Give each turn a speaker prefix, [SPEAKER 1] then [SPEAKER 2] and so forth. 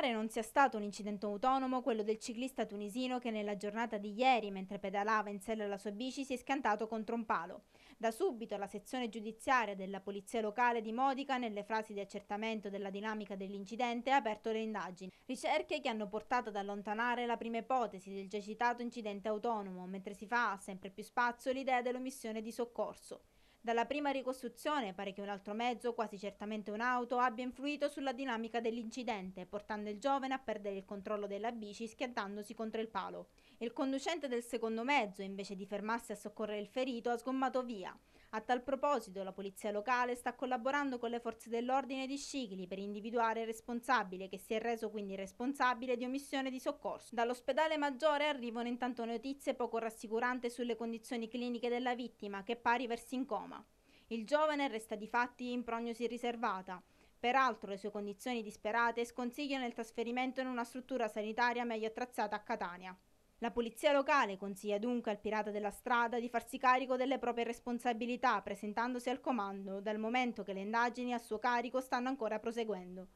[SPEAKER 1] pare non sia stato un incidente autonomo quello del ciclista tunisino che nella giornata di ieri, mentre pedalava in sella alla sua bici, si è scantato contro un palo. Da subito la sezione giudiziaria della Polizia Locale di Modica, nelle frasi di accertamento della dinamica dell'incidente, ha aperto le indagini. Ricerche che hanno portato ad allontanare la prima ipotesi del già citato incidente autonomo, mentre si fa sempre più spazio l'idea dell'omissione di soccorso. Dalla prima ricostruzione pare che un altro mezzo, quasi certamente un'auto, abbia influito sulla dinamica dell'incidente, portando il giovane a perdere il controllo della bici schiantandosi contro il palo. Il conducente del secondo mezzo, invece di fermarsi a soccorrere il ferito, ha sgommato via. A tal proposito la polizia locale sta collaborando con le forze dell'ordine di Scicli per individuare il responsabile che si è reso quindi responsabile di omissione di soccorso. Dall'ospedale maggiore arrivano intanto notizie poco rassicuranti sulle condizioni cliniche della vittima che pari versi in coma. Il giovane resta di fatti in prognosi riservata. Peraltro le sue condizioni disperate sconsigliano il trasferimento in una struttura sanitaria meglio attrezzata a Catania. La polizia locale consiglia dunque al pirata della strada di farsi carico delle proprie responsabilità presentandosi al comando dal momento che le indagini a suo carico stanno ancora proseguendo.